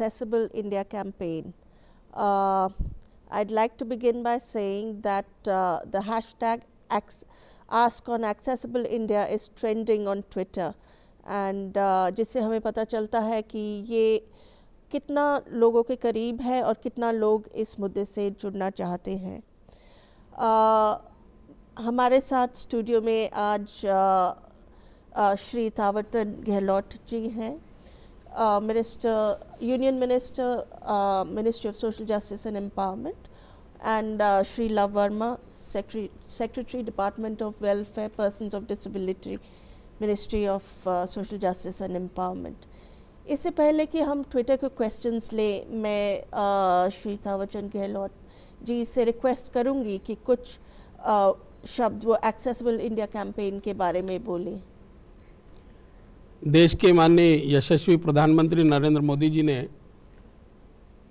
accessible India campaign. Uh, I'd like to begin by saying that uh, the hashtag ask on accessible India is trending on Twitter and uh, जिससे हमें पता चलता है कि ये कितना लोगों के करीब है और कितना लोग इस मुद्दे से जुड़ना चाहते हैं uh, हमारे साथ स्टूडियो में आज uh, श्री तावरतन गहलोत जी हैं Minister, Union Minister, uh, Ministry of Social Justice and Empowerment, and uh, shri love Verma, Secretary, Secretary, Department of Welfare, Persons of Disability, Ministry of uh, Social Justice and Empowerment. इससे पहले कि हम Twitter के questions ले मैं श्री थावरचंद गहलोत जी से request करूंगी कि कुछ आ, शब्द वो एक्सेसिबल इंडिया कैंपेन के बारे में बोलें देश के माननीय यशस्वी प्रधानमंत्री नरेंद्र मोदी जी ने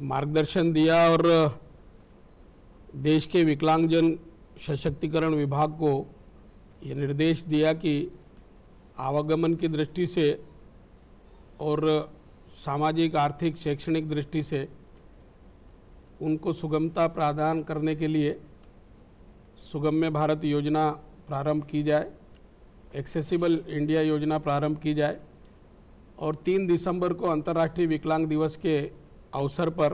मार्गदर्शन दिया और देश के विकलांगजन सशक्तिकरण विभाग को ये निर्देश दिया कि आवागमन की दृष्टि से और सामाजिक आर्थिक शैक्षणिक दृष्टि से उनको सुगमता प्रदान करने के लिए सुगम्य भारत योजना प्रारंभ की जाए एक्सेसिबल इंडिया योजना प्रारंभ की जाए और तीन दिसंबर को अंतर्राष्ट्रीय विकलांग दिवस के अवसर पर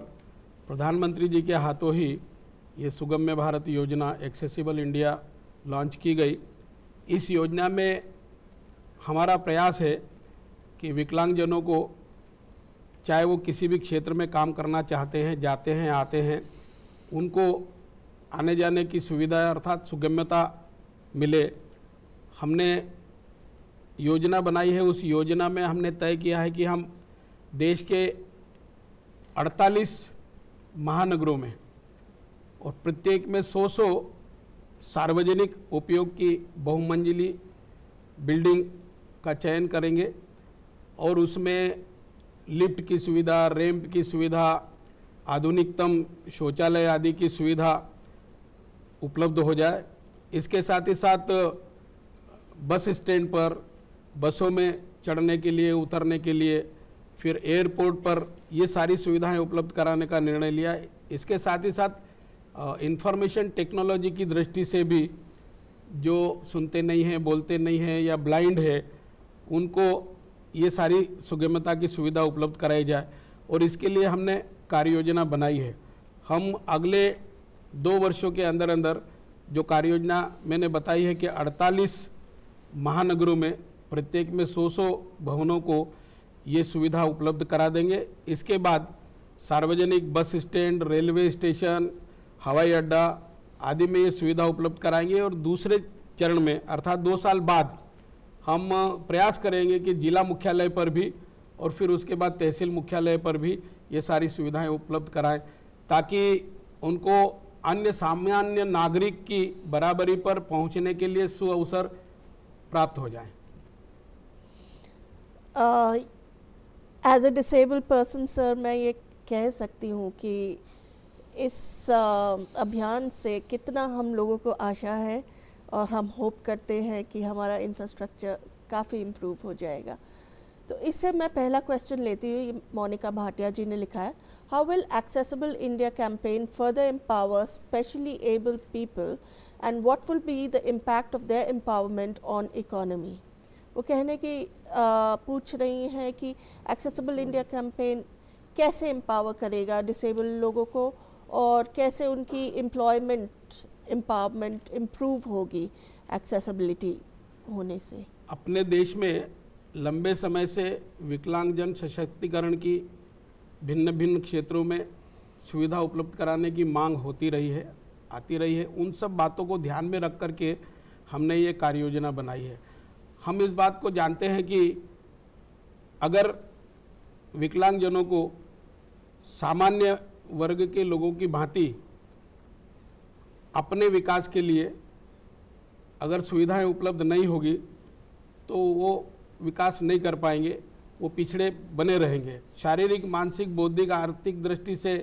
प्रधानमंत्री जी के हाथों ही ये सुगम्य भारत योजना एक्सेसिबल इंडिया लॉन्च की गई इस योजना में हमारा प्रयास है कि विकलांगजनों को चाहे वो किसी भी क्षेत्र में काम करना चाहते हैं जाते हैं आते हैं उनको आने जाने की सुविधा अर्थात सुगम्यता मिले हमने योजना बनाई है उस योजना में हमने तय किया है कि हम देश के 48 महानगरों में और प्रत्येक में 100 सौ सार्वजनिक उपयोग की बहुमंजिली बिल्डिंग का चयन करेंगे और उसमें लिफ्ट की सुविधा रैंप की सुविधा आधुनिकतम शौचालय आदि की सुविधा उपलब्ध हो जाए इसके साथ ही साथ बस स्टैंड पर बसों में चढ़ने के लिए उतरने के लिए फिर एयरपोर्ट पर ये सारी सुविधाएं उपलब्ध कराने का निर्णय लिया इसके साथ ही साथ इंफॉर्मेशन टेक्नोलॉजी की दृष्टि से भी जो सुनते नहीं हैं बोलते नहीं हैं या ब्लाइंड है उनको ये सारी सुगमता की सुविधा उपलब्ध कराई जाए और इसके लिए हमने कार्य योजना बनाई है हम अगले दो वर्षों के अंदर अंदर जो कार्य योजना मैंने बताई है कि 48 महानगरों में प्रत्येक में सौ सौ भवनों को ये सुविधा उपलब्ध करा देंगे इसके बाद सार्वजनिक बस स्टैंड रेलवे स्टेशन हवाई अड्डा आदि में ये सुविधा उपलब्ध कराएंगे और दूसरे चरण में अर्थात दो साल बाद हम प्रयास करेंगे कि जिला मुख्यालय पर भी और फिर उसके बाद तहसील मुख्यालय पर भी ये सारी सुविधाएं उपलब्ध कराएं ताकि उनको अन्य सामान्य नागरिक की बराबरी पर पहुंचने के लिए सुअवसर प्राप्त हो जाएं as a disable person sir मैं ये कह सकती हूँ कि इस uh, अभियान से कितना हम लोगों को आशा है और हम होप करते हैं कि हमारा इंफ्रास्ट्रक्चर काफ़ी इम्प्रूव हो जाएगा तो इससे मैं पहला क्वेश्चन लेती हूँ मोनिका भाटिया जी ने लिखा है how will accessible India campaign further empower specially able people and what will be the impact of their empowerment on economy वो कहने की आ, पूछ रही हैं कि एक्सेसिबल इंडिया कैंपेन कैसे एम्पावर करेगा डिसेबल लोगों को और कैसे उनकी एम्प्लॉयमेंट एम्पावरमेंट इम्प्रूव होगी एक्सेसिबिलिटी होने से अपने देश में लंबे समय से विकलांगजन सशक्तिकरण की भिन्न भिन्न क्षेत्रों में सुविधा उपलब्ध कराने की मांग होती रही है आती रही है उन सब बातों को ध्यान में रख कर के हमने ये कार्य योजना बनाई है हम इस बात को जानते हैं कि अगर विकलांगजनों को सामान्य वर्ग के लोगों की भांति अपने विकास के लिए अगर सुविधाएं उपलब्ध नहीं होगी तो वो विकास नहीं कर पाएंगे वो पिछड़े बने रहेंगे शारीरिक मानसिक बौद्धिक आर्थिक दृष्टि से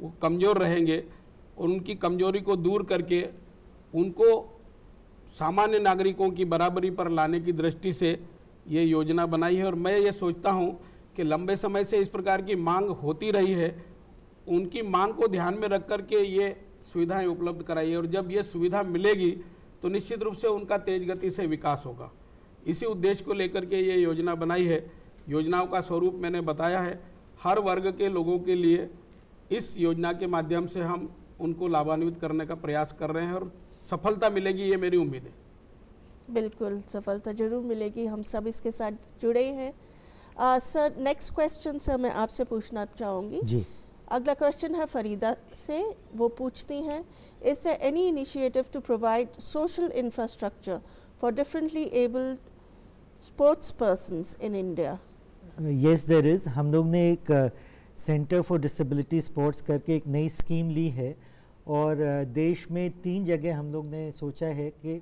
वो कमज़ोर रहेंगे और उनकी कमज़ोरी को दूर करके उनको सामान्य नागरिकों की बराबरी पर लाने की दृष्टि से ये योजना बनाई है और मैं ये सोचता हूँ कि लंबे समय से इस प्रकार की मांग होती रही है उनकी मांग को ध्यान में रख कर के ये सुविधाएं उपलब्ध कराई और जब ये सुविधा मिलेगी तो निश्चित रूप से उनका तेज गति से विकास होगा इसी उद्देश्य को लेकर के ये योजना बनाई है योजनाओं का स्वरूप मैंने बताया है हर वर्ग के लोगों के लिए इस योजना के माध्यम से हम उनको लाभान्वित करने का प्रयास कर रहे हैं और सफलता मिलेगी ये मेरी उम्मीद है बिल्कुल सफलता जरूर मिलेगी हम सब इसके साथ जुड़े हैं सर नेक्स्ट क्वेश्चन सर मैं आपसे पूछना चाहूँगी जी अगला क्वेश्चन है फरीदा से वो पूछती हैं is any initiative to provide social infrastructure for differently abled sports person in India yes there is हम लोग ने एक सेंटर फॉर डिसेबिलिटी स्पोर्ट्स करके एक नई स्कीम ली है और देश में तीन जगह हम लोग ने सोचा है कि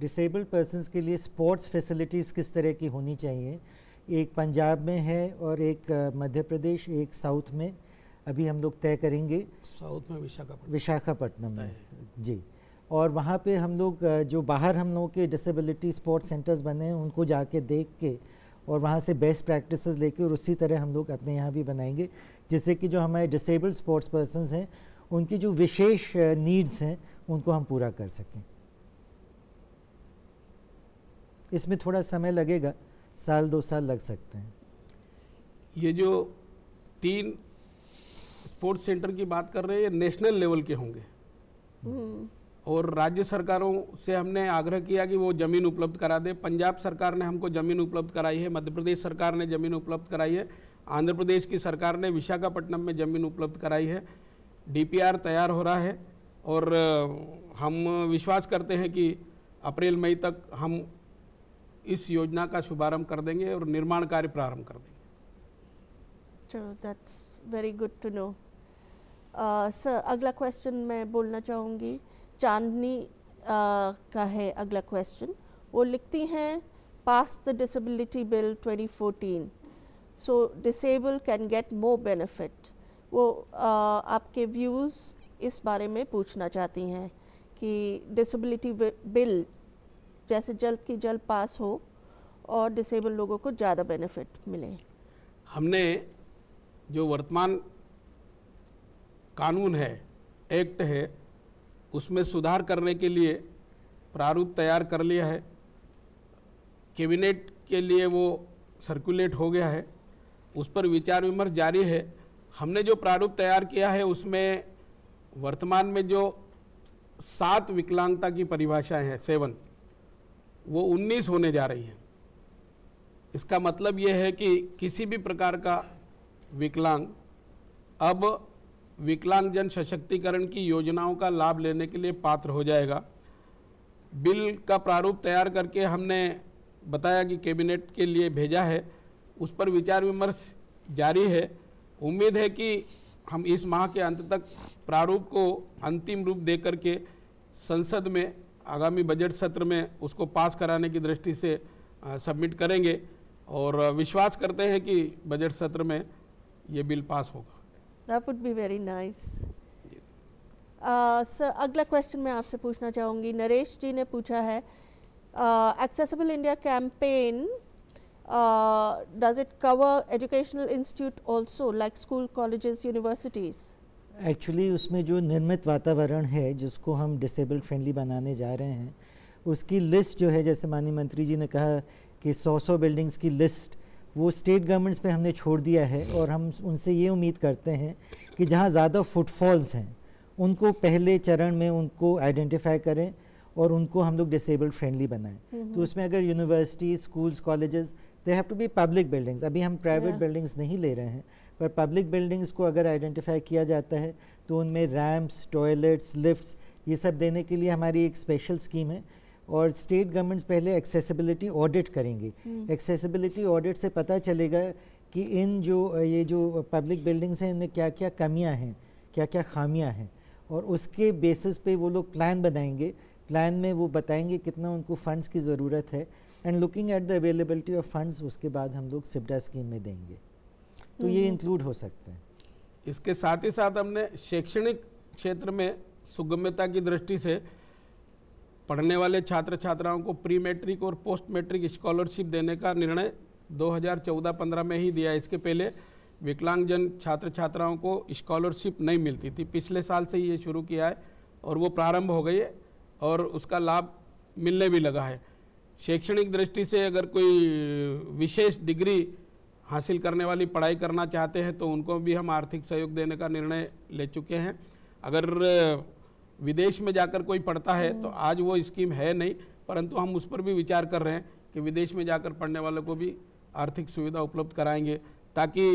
डिसेबल्ड पर्सनस के लिए स्पोर्ट्स फैसिलिटीज़ किस तरह की होनी चाहिए एक पंजाब में है और एक मध्य प्रदेश एक साउथ में अभी हम लोग तय करेंगे साउथ में विशाखापट्टनम विशाखापट्टनम में जी और वहाँ पे हम लोग जो बाहर हम लोगों के डिसेबिलिटी स्पोर्ट्स सेंटर्स बने हैं उनको जाके देख के और वहाँ से बेस्ट प्रैक्टिसेस लेके और उसी तरह हम लोग अपने यहाँ भी बनाएंगे जिससे कि जो हमारे डिसेबल्ड स्पोर्ट्स पर्सन हैं उनकी जो विशेष नीड्स हैं उनको हम पूरा कर सकें इसमें थोड़ा समय लगेगा साल दो साल लग सकते हैं ये जो तीन स्पोर्ट्स सेंटर की बात कर रहे हैं ये नेशनल लेवल के होंगे हम्म। और राज्य सरकारों से हमने आग्रह किया कि वो ज़मीन उपलब्ध करा दे पंजाब सरकार ने हमको ज़मीन उपलब्ध कराई है मध्य प्रदेश सरकार ने ज़मीन उपलब्ध कराई है आंध्र प्रदेश की सरकार ने विशाखापट्टनम में ज़मीन उपलब्ध कराई है डीपीआर तैयार हो रहा है और हम विश्वास करते हैं कि अप्रैल मई तक हम इस योजना का शुभारंभ कर देंगे और निर्माण कार्य प्रारंभ कर देंगे चलो that's very good to know sir अगला क्वेश्चन मैं बोलना चाहूँगी चांदनी uh, का है अगला क्वेश्चन वो लिखती हैं pass the disability bill 2014 so disable can get more benefit वो आपके व्यूज़ इस बारे में पूछना चाहती हैं कि डिसेबिलिटी बिल जैसे जल्द की जल्द पास हो और डिसेबल लोगों को ज़्यादा बेनिफिट मिले हमने जो वर्तमान कानून है एक्ट है उसमें सुधार करने के लिए प्रारूप तैयार कर लिया है कैबिनेट के लिए वो सर्कुलेट हो गया है उस पर विचार विमर्श जारी है हमने जो प्रारूप तैयार किया है उसमें वर्तमान में जो सात विकलांगता की परिभाषाएं हैं सेवन वो उन्नीस होने जा रही हैं इसका मतलब ये है कि किसी भी प्रकार का विकलांग अब विकलांग जन सशक्तिकरण की योजनाओं का लाभ लेने के लिए पात्र हो जाएगा बिल का प्रारूप तैयार करके हमने बताया कि कैबिनेट के लिए भेजा है उस पर विचार विमर्श जारी है उम्मीद है कि हम इस माह के अंत तक प्रारूप को अंतिम रूप दे करके संसद में आगामी बजट सत्र में उसको पास कराने की दृष्टि से सबमिट करेंगे और विश्वास करते हैं कि बजट सत्र में ये बिल पास होगा that would be very nice sir अगला क्वेश्चन मैं आपसे पूछना चाहूँगी नरेश जी ने पूछा है accessible India campaign does it cover educational institute also like school, colleges, universities? Actually उसमें जो निर्मित वातावरण है जिसको हम डिसेबल्ड फ्रेंडली बनाने जा रहे हैं उसकी लिस्ट जो है जैसे माननीय मंत्री जी ने कहा कि 100-100 बिल्डिंग्स की लिस्ट वो स्टेट गवर्नमेंट्स पे हमने छोड़ दिया है और हम उनसे ये उम्मीद करते हैं कि जहाँ ज़्यादा फुटफॉल्स हैं उनको पहले चरण में उनको आइडेंटिफाई करें और उनको हम लोग डिसेबल्ड फ्रेंडली बनाएं हम्म, तो हम्म। उसमें अगर university schools colleges they have to be public buildings अभी हम प्राइवेट बिल्डिंग्स नहीं ले रहे हैं पर पब्लिक बिल्डिंग्स को अगर आइडेंटिफाई किया जाता है तो उनमें रैम्प्स टॉयलेट्स लिफ्ट्स ये सब देने के लिए हमारी एक स्पेशल स्कीम है और स्टेट गवर्नमेंट्स पहले एक्सेसिबिलिटी ऑडिट करेंगी एक्सेसिबिलिटी ऑडिट से पता चलेगा कि इन जो ये जो पब्लिक बिल्डिंग्स हैं इनमें क्या क्या कमियां हैं क्या क्या खामियां हैं और उसके बेसिस पे वो लोग प्लान बनाएंगे प्लान में वो बताएंगे कितना उनको फंड्स की ज़रूरत है and looking at the availability of funds उसके बाद हम लोग सिप्टा स्कीम में देंगे तो ये इंक्लूड हम्म। हो सकते हैं इसके साथ ही साथ हमने शैक्षणिक क्षेत्र में सुगम्यता की दृष्टि से पढ़ने वाले छात्र छात्राओं को प्री मैट्रिक और पोस्ट मैट्रिक स्कॉलरशिप देने का निर्णय 2014-15 में ही दिया इसके पहले विकलांगजन छात्र छात्राओं को स्कॉलरशिप नहीं मिलती थी पिछले साल से ये शुरू किया है और वो प्रारंभ हो गई है और उसका लाभ मिलने भी लगा है शैक्षणिक दृष्टि से अगर कोई विशेष डिग्री हासिल करने वाली पढ़ाई करना चाहते हैं तो उनको भी हम आर्थिक सहयोग देने का निर्णय ले चुके हैं अगर विदेश में जाकर कोई पढ़ता है तो आज वो स्कीम है नहीं परंतु हम उस पर भी विचार कर रहे हैं कि विदेश में जाकर पढ़ने वालों को भी आर्थिक सुविधा उपलब्ध कराएंगे ताकि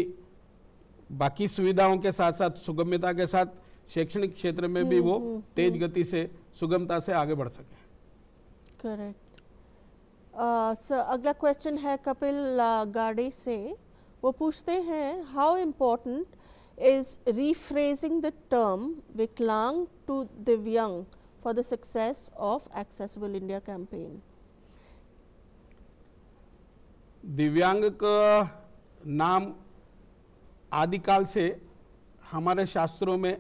बाकी सुविधाओं के साथ साथ सुगम्यता के साथ शैक्षणिक क्षेत्र में भी हम्म, वो हम्म, हम्म। तेज गति से सुगमता से आगे बढ़ सके करेक्ट सर uh, अगला क्वेश्चन है कपिल uh, गाड़े से वो पूछते हैं how important is rephrasing the term viklang to divyang for the success of accessible India campaign दिव्यांग का नाम आदिकाल से हमारे शास्त्रों में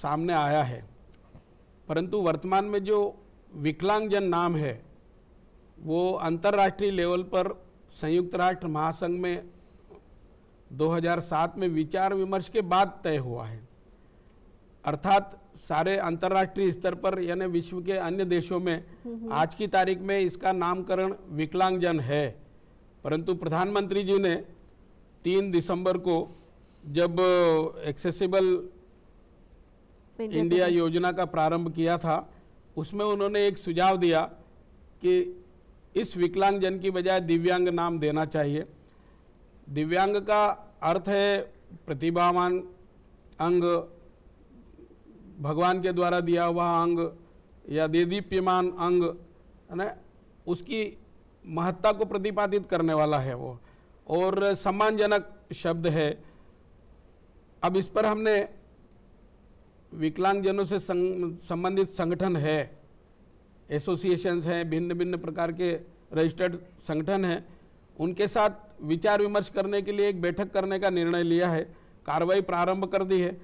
सामने आया है परंतु वर्तमान में जो विकलांग जन नाम है वो अंतर्राष्ट्रीय लेवल पर संयुक्त राष्ट्र महासंघ में 2007 में विचार विमर्श के बाद तय हुआ है अर्थात सारे अंतर्राष्ट्रीय स्तर पर यानी विश्व के अन्य देशों में आज की तारीख में इसका नामकरण विकलांगजन है परंतु प्रधानमंत्री जी ने तीन दिसंबर को जब एक्सेसिबल इंडिया योजना का प्रारंभ किया था उसमें उन्होंने एक सुझाव दिया कि इस विकलांग जन की बजाय दिव्यांग नाम देना चाहिए दिव्यांग का अर्थ है प्रतिभावान अंग भगवान के द्वारा दिया हुआ अंग या देदीप्यमान अंग है ना उसकी महत्ता को प्रतिपादित करने वाला है वो और सम्मानजनक शब्द है अब इस पर हमने विकलांगजनों से संबंधित संगठन है एसोसिएशंस हैं भिन्न भिन्न प्रकार के रजिस्टर्ड संगठन हैं उनके साथ विचार विमर्श करने के लिए एक बैठक करने का निर्णय लिया है कार्रवाई प्रारंभ कर दी है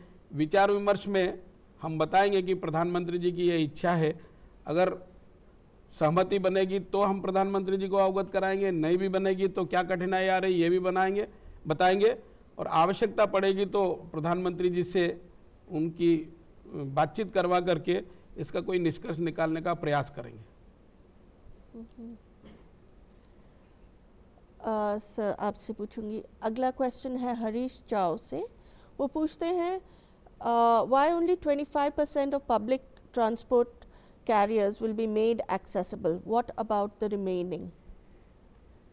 विचार विमर्श में हम बताएंगे कि प्रधानमंत्री जी की यह इच्छा है अगर सहमति बनेगी तो हम प्रधानमंत्री जी को अवगत कराएंगे नहीं भी बनेगी तो क्या कठिनाई आ रही ये भी बनाएंगे बताएंगे और आवश्यकता पड़ेगी तो प्रधानमंत्री जी से उनकी बातचीत करवा करके इसका कोई निष्कर्ष निकालने का प्रयास करेंगे सर mm-hmm. uh, आपसे पूछूंगी अगला क्वेश्चन है हरीश चाव से वो पूछते हैं why only 25 percent of public transport carriers will be made accessible what about the remaining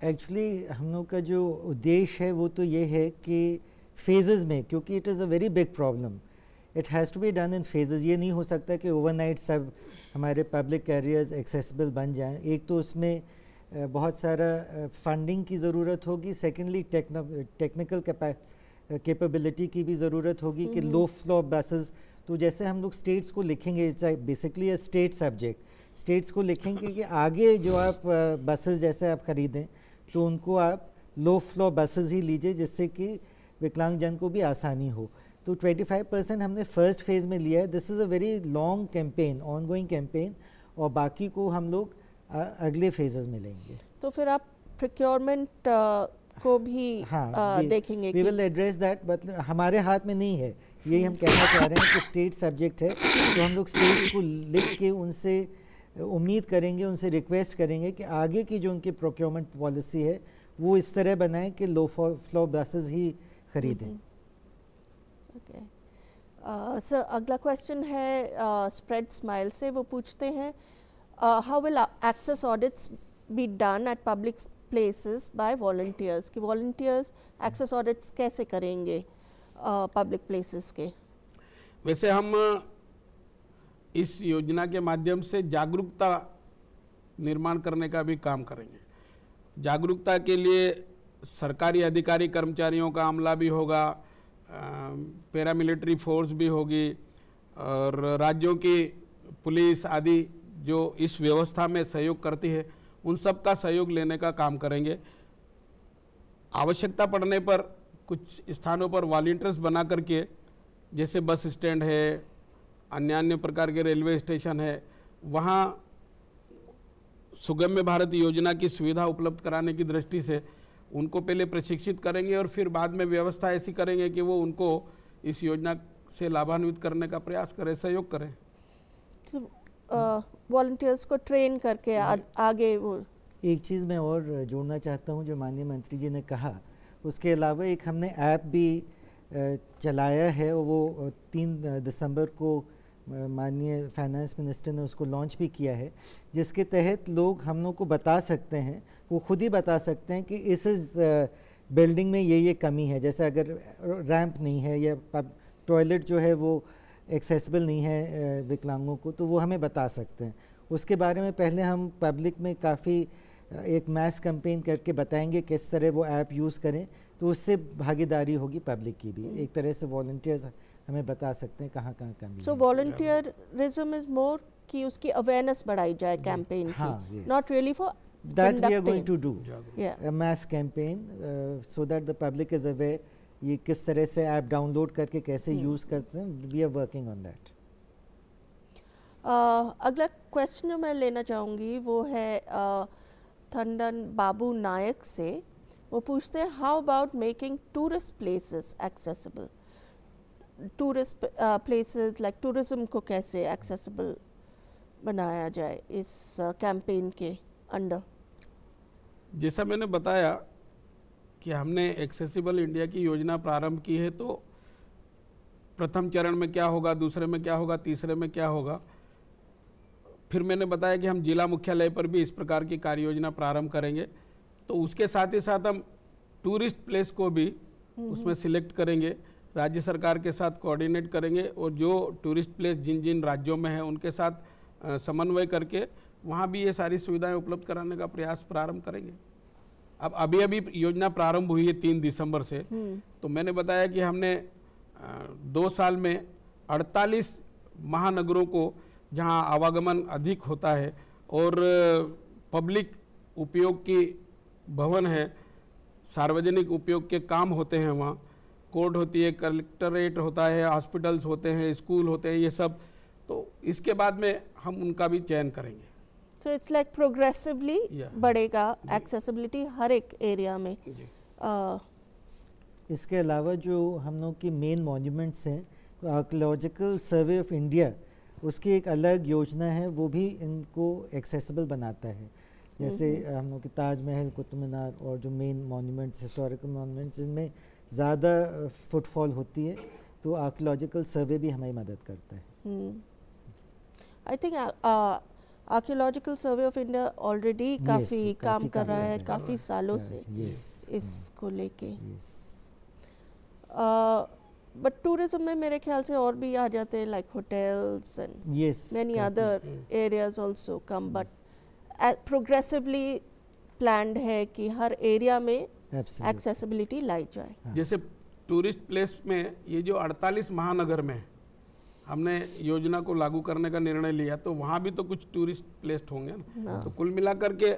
actually हम लोग का जो उद्देश्य है वो तो ये है कि फेजेस में क्योंकि it is a very big problem it has to be done in phases ये नहीं हो सकता कि ओवरनाइट सब हमारे पब्लिक कैरियर्स एक्सेसिबल बन जाएं एक तो उसमें बहुत सारा फंडिंग की ज़रूरत होगी सेकेंडली टेक्निकल कैपेबिलिटी की भी ज़रूरत होगी कि लो फ्लो बसेस तो जैसे हम लोग स्टेट्स को लिखेंगे it's basically a state subject states को लिखेंगे कि आगे जो आप बसेस जैसे आप ख़रीदें तो उनको आप लो फ्लो बसेस ही लीजिए जिससे कि विकलांग जन को भी आसानी हो तो 25 परसेंट हमने फर्स्ट फेज़ में लिया है this is a very long campaign ongoing campaign और बाकी को हम लोग अगले फेजेस में लेंगे तो फिर आप प्रिक्योरमेंट को भी हाँ, we, देखेंगे we will address that but हमारे हाथ में नहीं है यही हम कहना चाह रहे हैं कि स्टेट सब्जेक्ट है तो हम लोग स्टेट को लिख के उनसे उम्मीद करेंगे उनसे रिक्वेस्ट करेंगे कि आगे की जो उनकी प्रोक्योरमेंट पॉलिसी है वो इस तरह बनाएं कि लो फ्लो बसेस ही खरीदें हम्म, हम्म। सर uh, अगला क्वेश्चन है स्प्रेड uh, स्माइल से वो पूछते हैं how will access audits be done at public places by volunteers कि वॉल्टियर्स एक्सेस ऑडिट्स कैसे करेंगे पब्लिक uh, प्लेसेस के वैसे हम uh, इस योजना के माध्यम से जागरूकता निर्माण करने का भी काम करेंगे जागरूकता के लिए सरकारी अधिकारी कर्मचारियों का अमला भी होगा पैरामिलिट्री फोर्स भी होगी और राज्यों की पुलिस आदि जो इस व्यवस्था में सहयोग करती है उन सब का सहयोग लेने का काम करेंगे आवश्यकता पड़ने पर कुछ स्थानों पर वॉल्टियर्स बना करके जैसे बस स्टैंड है अन्य अन्य प्रकार के रेलवे स्टेशन है वहाँ सुगम्य भारत योजना की सुविधा उपलब्ध कराने की दृष्टि से उनको पहले प्रशिक्षित करेंगे और फिर बाद में व्यवस्था ऐसी करेंगे कि वो उनको इस योजना से लाभान्वित करने का प्रयास करें सहयोग करें वॉल्टियर्स तो, को ट्रेन करके आ, आगे वो एक चीज़ मैं और जोड़ना चाहता हूँ जो माननीय मंत्री जी ने कहा उसके अलावा एक हमने ऐप भी चलाया है वो तीन दिसंबर को माननीय फाइनेंस मिनिस्टर ने उसको लॉन्च भी किया है जिसके तहत लोग हम लोग को बता सकते हैं वो खुद ही बता सकते हैं कि इस बिल्डिंग में ये ये कमी है जैसे अगर रैंप नहीं है या टॉयलेट जो है वो एक्सेसिबल नहीं है विकलांगों को तो वो हमें बता सकते हैं उसके बारे में पहले हम पब्लिक में काफ़ी एक मैस कैंपेन करके बताएंगे किस तरह वो ऐप यूज़ करें तो उससे भागीदारी होगी पब्लिक की भी एक तरह से वॉल्टियर्स हमें बता सकते हैं कहाँ कहाँ कमी सो वॉल्टियरिज्म इज मोर कि उसकी अवेयरनेस बढ़ाई जाए कैंपेन हाँ not really for that we are going to do yeah. a mass campaign uh, so that the public is aware ये किस तरह से ऐप डाउनलोड करके कैसे यूज़ hmm। करते हैं we are working on that अगला क्वेश्चन जो मैं लेना चाहूँगी वो है uh, थंडन बाबू नायक से वो पूछते हैं how about making tourist places accessible tourist places like tourism को कैसे एक्सेसिबल बनाया जाए इस कैंपेन uh, के अंडर जैसा मैंने बताया कि हमने एक्सेसिबल इंडिया की योजना प्रारंभ की है तो प्रथम चरण में क्या होगा दूसरे में क्या होगा तीसरे में क्या होगा फिर मैंने बताया कि हम जिला मुख्यालय पर भी इस प्रकार की कार्य योजना प्रारंभ करेंगे तो उसके साथ ही साथ हम टूरिस्ट प्लेस को भी हम्म, हम्म। उसमें सिलेक्ट करेंगे राज्य सरकार के साथ कोऑर्डिनेट करेंगे और जो टूरिस्ट प्लेस जिन जिन राज्यों में है उनके साथ समन्वय करके वहाँ भी ये सारी सुविधाएं उपलब्ध कराने का प्रयास प्रारंभ करेंगे अब अभी अभी योजना प्रारंभ हुई है तीन दिसंबर से हम्म। तो मैंने बताया कि हमने दो साल में 48 महानगरों को जहाँ आवागमन अधिक होता है और पब्लिक उपयोग की भवन है सार्वजनिक उपयोग के काम होते हैं वहाँ कोर्ट होती है कलेक्टरेट होता है हॉस्पिटल्स होते हैं स्कूल होते हैं ये सब तो इसके बाद में हम उनका भी चयन करेंगे तो इट्स लाइक प्रोग्रेसिवली बढ़ेगा एक्सेसिबिलिटी हर एक एरिया में uh, इसके अलावा जो हम लोग की मेन मॉन्यूमेंट्स हैं आर्कोलॉजिकल सर्वे ऑफ इंडिया उसकी एक अलग योजना है वो भी इनको एक्सेसिबल बनाता है जैसे हम लोग के ताजमहल कुतुब मीनार और जो मेन मॉन्यूमेंट्स हिस्टोरिकल मॉन्यूमेंट्स इनमें ज़्यादा फुटफॉल होती है तो आर्कियोलॉजिकल सर्वे भी हमारी मदद करता है I think archaeological survey of India already काफ़ी काम कर रहा है काफ़ी सालों हाँ, से इसको हाँ। लेके बट टूरिज्म में मेरे ख्याल से और भी आ जाते हैं like hotels and many other areas also come but progressively planned है कि हर एरिया में एक्सेसिबिलिटी लाई जाए हाँ। जैसे टूरिस्ट प्लेस में ये जो 48 महानगर में हमने योजना को लागू करने का निर्णय लिया तो वहाँ भी तो कुछ टूरिस्ट प्लेस होंगे ना हाँ। तो कुल मिलाकर के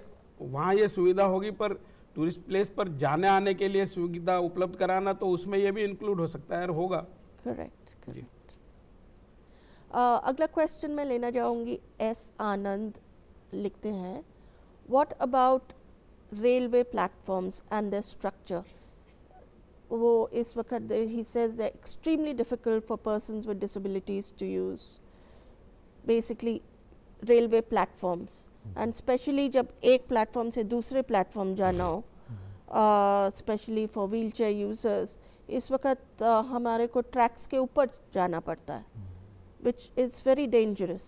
वहाँ ये सुविधा होगी पर टूरिस्ट प्लेस पर जाने आने के लिए सुविधा उपलब्ध कराना तो उसमें ये भी इंक्लूड हो सकता है और होगा करेक्ट Uh, अगला क्वेश्चन मैं लेना चाहूँगी एस आनंद लिखते हैं what about railway platforms and their structure. Wo is he says they're extremely difficult for persons with disabilities to use. Basically, railway platforms and specially जब एक platform से दूसरे platform जाना हो, specially for wheel chair users इस वक्त uh, हमारे को ट्रैक्स के ऊपर जाना पड़ता है विच इज़ वेरी डेंजरस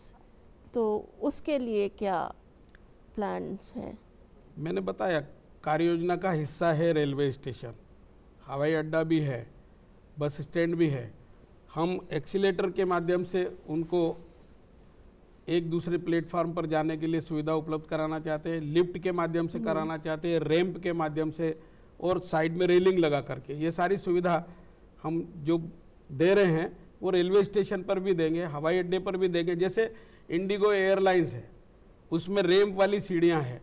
तो उसके लिए क्या प्लान्स हैं मैंने बताया कार्य योजना का हिस्सा है रेलवे स्टेशन हवाई अड्डा भी है बस स्टैंड भी है हम एक्सीटर के माध्यम से उनको एक दूसरे प्लेटफार्म पर जाने के लिए सुविधा उपलब्ध कराना चाहते हैं लिफ्ट के माध्यम से हम्म। कराना चाहते हैं रैंप के माध्यम से और साइड में रेलिंग लगा करके ये सारी सुविधा हम जो दे रहे हैं वो रेलवे स्टेशन पर भी देंगे हवाई अड्डे पर भी देंगे जैसे इंडिगो एयरलाइंस है उसमें रैंप वाली सीढ़ियाँ हैं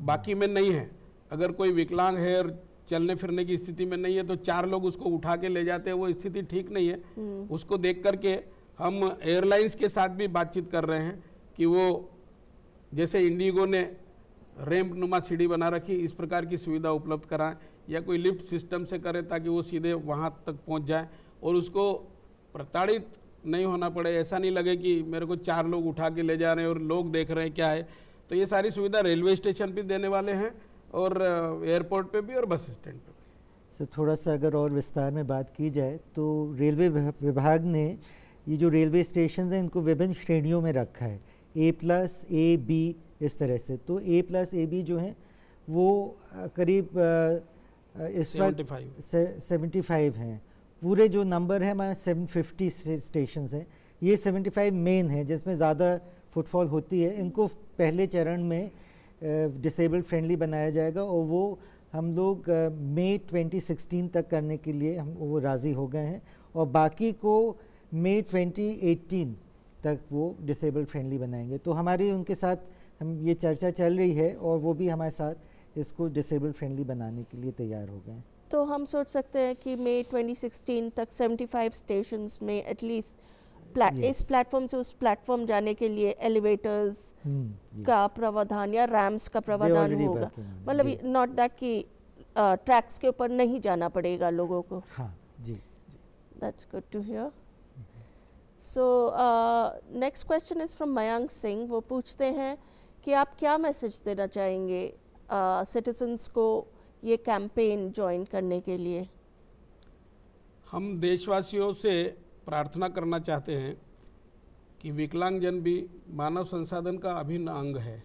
बाकी में नहीं है अगर कोई विकलांग है और चलने फिरने की स्थिति में नहीं है तो चार लोग उसको उठा के ले जाते हैं वो स्थिति ठीक नहीं है हम्म। उसको देख करके हम एयरलाइंस के साथ भी बातचीत कर रहे हैं कि वो जैसे इंडिगो ने रैम्प नुमा सीढ़ी बना रखी इस प्रकार की सुविधा उपलब्ध कराएं या कोई लिफ्ट सिस्टम से करें ताकि वो सीधे वहाँ तक पहुँच जाए और उसको प्रताड़ित नहीं होना पड़े ऐसा नहीं लगे कि मेरे को चार लोग उठा के ले जा रहे हैं और लोग देख रहे हैं क्या है तो ये सारी सुविधा रेलवे स्टेशन पर देने वाले हैं और एयरपोर्ट पर भी और बस स्टैंड भी सर थोड़ा सा अगर और विस्तार में बात की जाए तो रेलवे विभाग ने ये जो रेलवे स्टेशन हैं इनको विभिन्न श्रेणियों में रखा है ए प्लस ए बी इस तरह से तो ए प्लस ए बी जो है वो करीब इस वक्त सेवेंटी फाइव हैं पूरे जो नंबर है हमारे सेवन फिफ्टी स्टेशन हैं ये सेवेंटी फाइव मेन है जिसमें ज़्यादा फुटफॉल होती है इनको पहले चरण में डिसेबल्ड फ्रेंडली बनाया जाएगा और वो हम लोग मई 2016 तक करने के लिए हम वो राज़ी हो गए हैं और बाकी को मई 2018 तक वो डिसेबल्ड फ्रेंडली बनाएंगे तो हमारी उनके साथ हम ये चर्चा चल रही है और वो भी हमारे साथ इसको डिसेबल्ड फ्रेंडली बनाने के लिए तैयार हो गए हैं तो हम सोच सकते हैं कि मई 2016 तक 75 स्टेशंस में एटलीस्ट प्ला, yes. इस प्लेटफॉर्म से उस प्लेटफॉर्म जाने के लिए एलिवेटर्स hmm, yes. का प्रावधान या रैम्स का प्रावधान होगा मतलब नॉट दैट कि ट्रैक्स के ऊपर नहीं जाना पड़ेगा लोगों को that's good to hear so next question is from Mayank Singh वो पूछते हैं कि आप क्या मैसेज देना चाहेंगे सिटीजन्स uh, को ये कैंपेन ज्वाइन करने के लिए हम देशवासियों से प्रार्थना करना चाहते हैं कि विकलांगजन भी मानव संसाधन का अभिन्न अंग है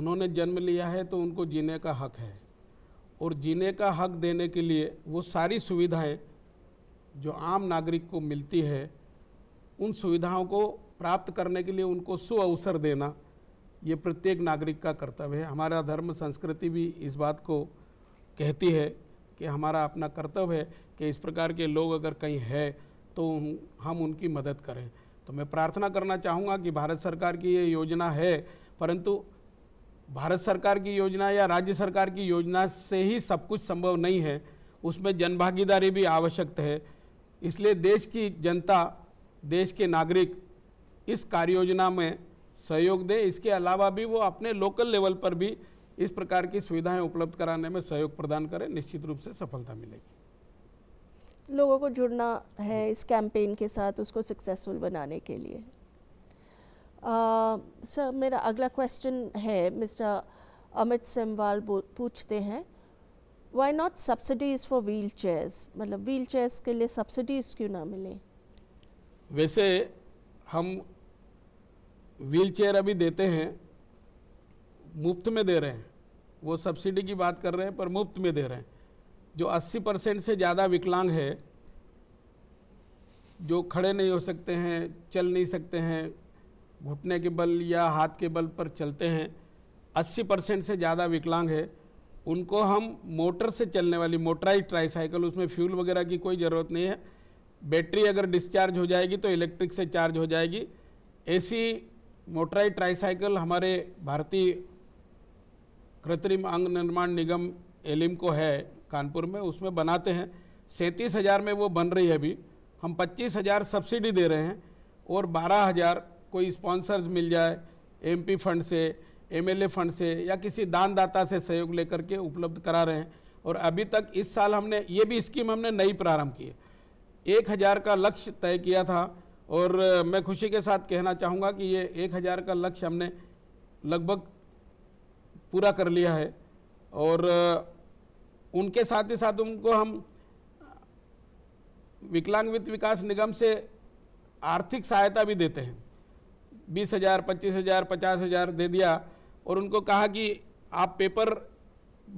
उन्होंने जन्म लिया है तो उनको जीने का हक है और जीने का हक देने के लिए वो सारी सुविधाएं जो आम नागरिक को मिलती है उन सुविधाओं को प्राप्त करने के लिए उनको सुअवसर देना ये प्रत्येक नागरिक का कर्तव्य है हमारा धर्म संस्कृति भी इस बात को कहती है कि हमारा अपना कर्तव्य है कि इस प्रकार के लोग अगर कहीं है तो हम उनकी मदद करें तो मैं प्रार्थना करना चाहूँगा कि भारत सरकार की ये योजना है परंतु भारत सरकार की योजना या राज्य सरकार की योजना से ही सब कुछ संभव नहीं है उसमें जनभागीदारी भी आवश्यक है इसलिए देश की जनता देश के नागरिक इस कार्य योजना में सहयोग दें इसके अलावा भी वो अपने लोकल लेवल पर भी इस प्रकार की सुविधाएं उपलब्ध कराने में सहयोग प्रदान करें निश्चित रूप से सफलता मिलेगी लोगों को जुड़ना है इस कैंपेन के साथ उसको सक्सेसफुल बनाने के लिए सर मेरा अगला क्वेश्चन है मिस्टर अमित सेमवाल पूछते हैं why not subsidies for wheel chairs मतलब व्हील चेयर्स के लिए सब्सिडीज़ क्यों ना मिले वैसे हम व्हील चेयर अभी देते हैं मुफ्त में दे रहे हैं वो सब्सिडी की बात कर रहे हैं पर मुफ्त में दे रहे हैं जो 80 परसेंट से ज़्यादा विकलांग है जो खड़े नहीं हो सकते हैं चल नहीं सकते हैं घुटने के बल या हाथ के बल पर चलते हैं 80 परसेंट से ज़्यादा विकलांग है उनको हम मोटर से चलने वाली मोटराइज ट्राईसाइकिल उसमें फ्यूल वगैरह की कोई ज़रूरत नहीं है बैटरी अगर डिस्चार्ज हो जाएगी तो इलेक्ट्रिक से चार्ज हो जाएगी ऐसी मोटराइज ट्राईसाइकिल हमारे भारतीय कृत्रिम अंग निर्माण निगम एलिम को है कानपुर में उसमें बनाते हैं सैंतीस हज़ार में वो बन रही है अभी हम पच्चीस हज़ार सब्सिडी दे रहे हैं और बारह हज़ार कोई स्पॉन्सर्स मिल जाए एमपी फंड से एमएलए फंड से या किसी दानदाता से सहयोग लेकर के उपलब्ध करा रहे हैं और अभी तक इस साल हमने ये भी स्कीम हमने नई प्रारंभ की है एक हज़ार का लक्ष्य तय किया था और मैं खुशी के साथ कहना चाहूँगा कि ये एक हज़ार का लक्ष्य हमने लगभग पूरा कर लिया है और उनके साथ ही साथ उनको हम विकलांग वित्त विकास निगम से आर्थिक सहायता भी देते हैं बीस हज़ार पच्चीस हज़ार पचास हज़ार दे दिया और उनको कहा कि आप पेपर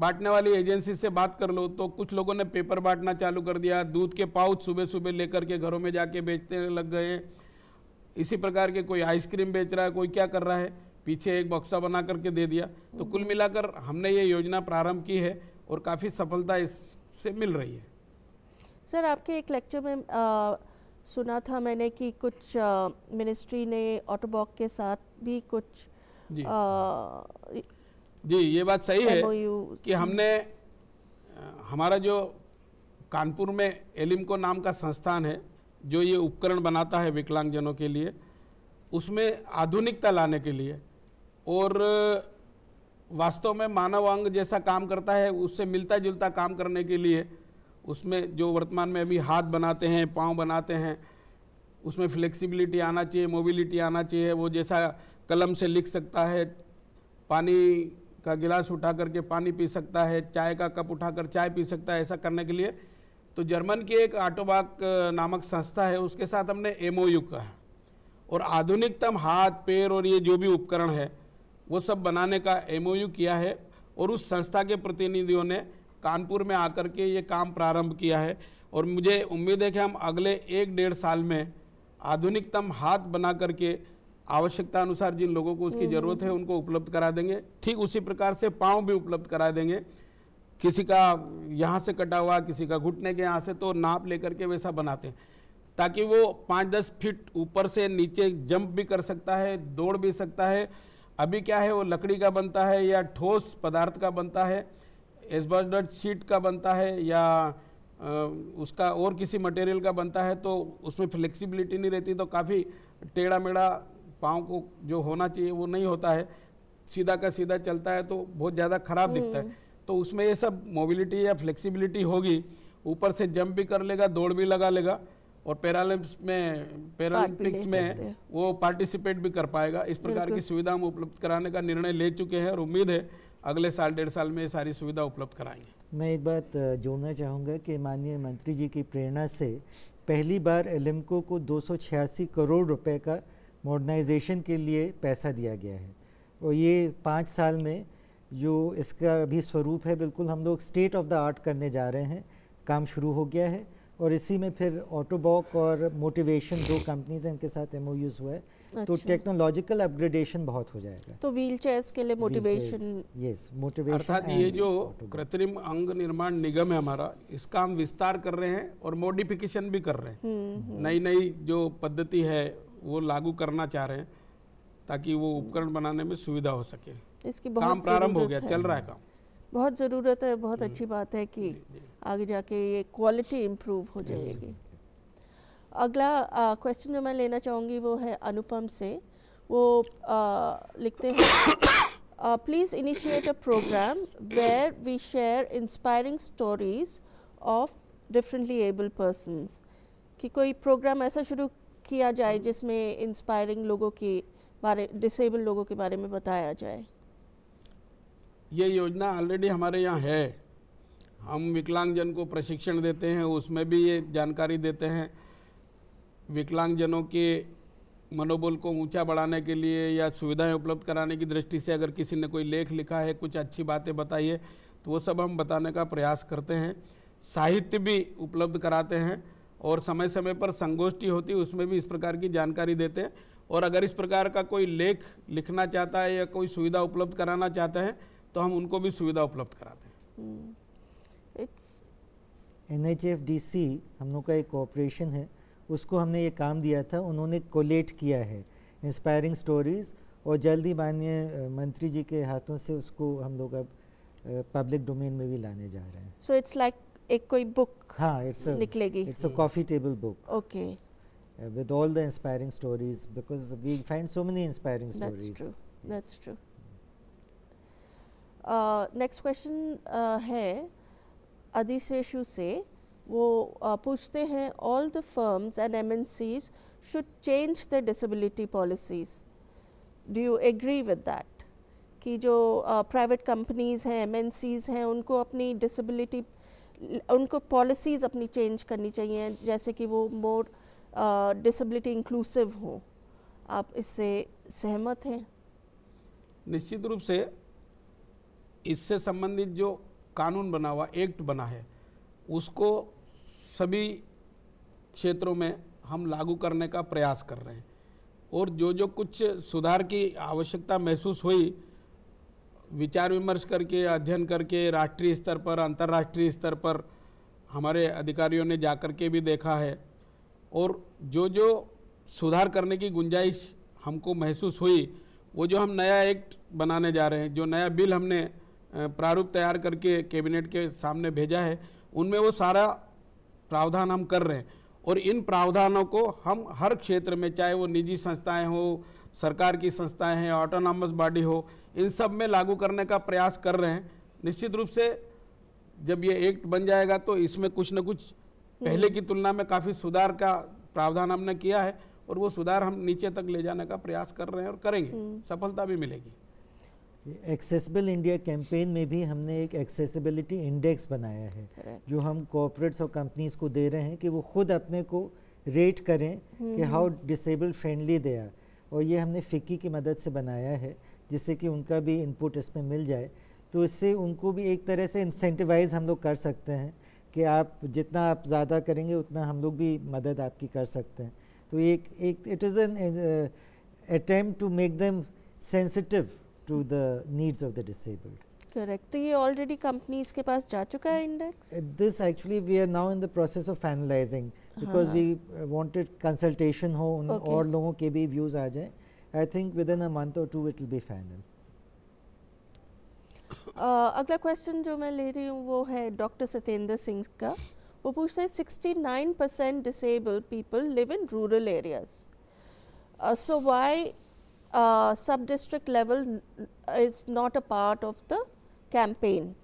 बांटने वाली एजेंसी से बात कर लो तो कुछ लोगों ने पेपर बांटना चालू कर दिया दूध के पाउच सुबह सुबह लेकर के घरों में जाके बेचने लग गए इसी प्रकार के कोई आइसक्रीम बेच रहा है कोई क्या कर रहा है पीछे एक बक्सा बना करके दे दिया तो कुल मिलाकर हमने ये योजना प्रारंभ की है और काफ़ी सफलता इससे मिल रही है सर आपके एक लेक्चर में आ, सुना था मैंने कि कुछ मिनिस्ट्री ने ऑटोबॉक के साथ भी कुछ जी, आ, जी ये बात सही है कि हमने हमारा जो कानपुर में एलिमको नाम का संस्थान है जो ये उपकरण बनाता है विकलांगजनों के लिए उसमें आधुनिकता लाने के लिए और वास्तव में मानव अंग जैसा काम करता है उससे मिलता जुलता काम करने के लिए उसमें जो वर्तमान में अभी हाथ बनाते हैं पाँव बनाते हैं उसमें फ्लेक्सिबिलिटी आना चाहिए मोबिलिटी आना चाहिए वो जैसा कलम से लिख सकता है पानी का गिलास उठा करके पानी पी सकता है चाय का कप उठा कर चाय पी सकता है ऐसा करने के लिए तो जर्मन की एक आटोबाक नामक संस्था है उसके साथ हमने एम ओ यू का और आधुनिकतम हाथ पैर और ये जो भी उपकरण है वो सब बनाने का एमओयू किया है और उस संस्था के प्रतिनिधियों ने कानपुर में आकर के ये काम प्रारंभ किया है और मुझे उम्मीद है कि हम अगले एक डेढ़ साल में आधुनिकतम हाथ बना करके आवश्यकता अनुसार जिन लोगों को उसकी हम्म। ज़रूरत है उनको उपलब्ध करा देंगे ठीक उसी प्रकार से पाँव भी उपलब्ध करा देंगे किसी का यहाँ से कटा हुआ किसी का घुटने के यहाँ से तो नाप लेकर के वैसा बनाते हैं ताकि वो पाँच दस फीट ऊपर से नीचे जंप भी कर सकता है दौड़ भी सकता है अभी क्या है वो लकड़ी का बनता है या ठोस पदार्थ का बनता है एसबॉर्ड शीट का बनता है या उसका और किसी मटेरियल का बनता है तो उसमें फ्लेक्सिबिलिटी नहीं रहती तो काफ़ी टेढ़ा मेढ़ा पाँव को जो होना चाहिए वो नहीं होता है सीधा का सीधा चलता है तो बहुत ज़्यादा ख़राब दिखता है हम्म। तो उसमें ये सब मोबिलिटी या फ्लेक्सिबिलिटी होगी ऊपर से जंप भी कर लेगा दौड़ भी लगा लेगा और पैरालम्स में पैरालंपिक्स में वो पार्टिसिपेट भी कर पाएगा इस प्रकार की सुविधा हम उपलब्ध कराने का निर्णय ले चुके हैं और उम्मीद है अगले साल डेढ़ साल में ये सारी सुविधा उपलब्ध कराएंगे मैं एक बात जोड़ना चाहूँगा कि माननीय मंत्री जी की प्रेरणा से पहली बार एलएमको को दो करोड़ रुपये का मॉडर्नाइजेशन के लिए पैसा दिया गया है और ये पाँच साल में जो इसका भी स्वरूप है बिल्कुल हम लोग स्टेट ऑफ द आर्ट करने जा रहे हैं काम शुरू हो गया है और इसी में फिर ऑटोबॉक और मोटिवेशन दो कंपनीज हैं इनके साथ एम हुआ है तो अच्छा। तो टेक्नोलॉजिकल अपग्रेडेशन बहुत हो जाएगा तो व्हील चेयर के लिए मोटिवेशन यस मोटिवेशन अर्थात ये जो कृत्रिम अंग निर्माण निगम है हमारा इसका हम विस्तार कर रहे हैं और मोडिफिकेशन भी कर रहे हैं हम्म, हम्म। नई नई जो पद्धति है वो लागू करना चाह रहे हैं ताकि वो उपकरण बनाने में सुविधा हो सके इसकी काम प्रारंभ हो गया चल रहा है काम बहुत ज़रूरत है बहुत अच्छी हम्म। बात है कि आगे जाके ये क्वालिटी इम्प्रूव हो जाएगी अगला क्वेश्चन जो मैं लेना चाहूँगी वो है अनुपम से वो आ, लिखते हैं please initiate a program where we share inspiring stories of differently able persons कि कोई प्रोग्राम ऐसा शुरू किया जाए हम्म। जिसमें इंस्पायरिंग लोगों के बारे डिसेबल लोगों के बारे में बताया जाए ये योजना ऑलरेडी हमारे यहाँ है हम विकलांगजन को प्रशिक्षण देते हैं उसमें भी ये जानकारी देते हैं विकलांगजनों के मनोबल को ऊंचा बढ़ाने के लिए या सुविधाएं उपलब्ध कराने की दृष्टि से अगर किसी ने कोई लेख लिखा है कुछ अच्छी बातें बताइए तो वो सब हम बताने का प्रयास करते हैं साहित्य भी उपलब्ध कराते हैं और समय समय पर संगोष्ठी होती है उसमें भी इस प्रकार की जानकारी देते हैं और अगर इस प्रकार का कोई लेख लिखना चाहता है या कोई सुविधा उपलब्ध कराना चाहता है तो हम उनको भी सुविधा उपलब्ध कराते हैं हम्म। N H F D C हम लोग का एक ऑपरेशन है उसको हमने ये काम दिया था उन्होंने कोलेट किया है इंस्पायरिंग स्टोरीज़ और जल्दी माननीय मंत्री जी के हाथों से उसको हम लोग अब पब्लिक डोमेन में भी लाने जा रहे हैं सो इट्स लाइक एक कोई बुक हाँ इट्स निकलेगी it's a coffee table book okay with all the inspiring stories because we find so many inspiring stories that's true next question है अधिशेषु से वो पूछते हैं all the firms and M N Cs should change the disability policies do you agree with that कि जो private companies हैं M N Cs हैं उनको अपनी डिसबिलिटी उनको पॉलिसीज़ अपनी चेंज करनी चाहिए जैसे कि वो मोर डिसबिलिटी इंक्लूसिव हों आप इससे सहमत हैं निश्चित रूप से इससे संबंधित जो कानून बना हुआ एक्ट बना है उसको सभी क्षेत्रों में हम लागू करने का प्रयास कर रहे हैं और जो जो कुछ सुधार की आवश्यकता महसूस हुई विचार विमर्श करके अध्ययन करके राष्ट्रीय स्तर पर अंतर्राष्ट्रीय स्तर पर हमारे अधिकारियों ने जा कर के भी देखा है और जो जो सुधार करने की गुंजाइश हमको महसूस हुई वो जो हम नया एक्ट बनाने जा रहे हैं जो नया बिल हमने प्रारूप तैयार करके कैबिनेट के सामने भेजा है उनमें वो सारा प्रावधान हम कर रहे हैं और इन प्रावधानों को हम हर क्षेत्र में चाहे वो निजी संस्थाएं हो सरकार की संस्थाएं हैं ऑटोनॉमस बॉडी हो इन सब में लागू करने का प्रयास कर रहे हैं निश्चित रूप से जब ये एक्ट बन जाएगा तो इसमें कुछ न कुछ पहले हम्म। की तुलना में काफ़ी सुधार का प्रावधान हमने किया है और वो सुधार हम नीचे तक ले जाने का प्रयास कर रहे हैं और करेंगे हम्म। सफलता भी मिलेगी एक्सेसिबल इंडिया कैंपेन में भी हमने एक एक्सेसिबिलिटी इंडेक्स बनाया है Correct. जो हम कॉरपोरेट्स और कंपनीज को दे रहे हैं कि वो खुद अपने को रेट करें hmm. कि how disable friendly they are और ये हमने फिक्की की मदद से बनाया है जिससे कि उनका भी इनपुट इसमें मिल जाए तो इससे उनको भी एक तरह से इंसेंटिवाइज हम लोग कर सकते हैं कि आप जितना आप ज़्यादा करेंगे उतना हम लोग भी मदद आपकी कर सकते हैं तो एक एक it is an attempt to make them sensitive to the needs of the disabled. Correct. So, already companies ke paas ja chuka index? Uh, this actually we are now in the process of finalizing because uh-huh. we uh, wanted consultation ho and okay. logon ke views aa I think within a month or two it will be final. Uh, agla question jo main le rahi hu wo Dr. Satendra Singh ka. Wo puchta 69% disabled people live in rural areas. Uh, so why uh, sub district level is not a part of the campaign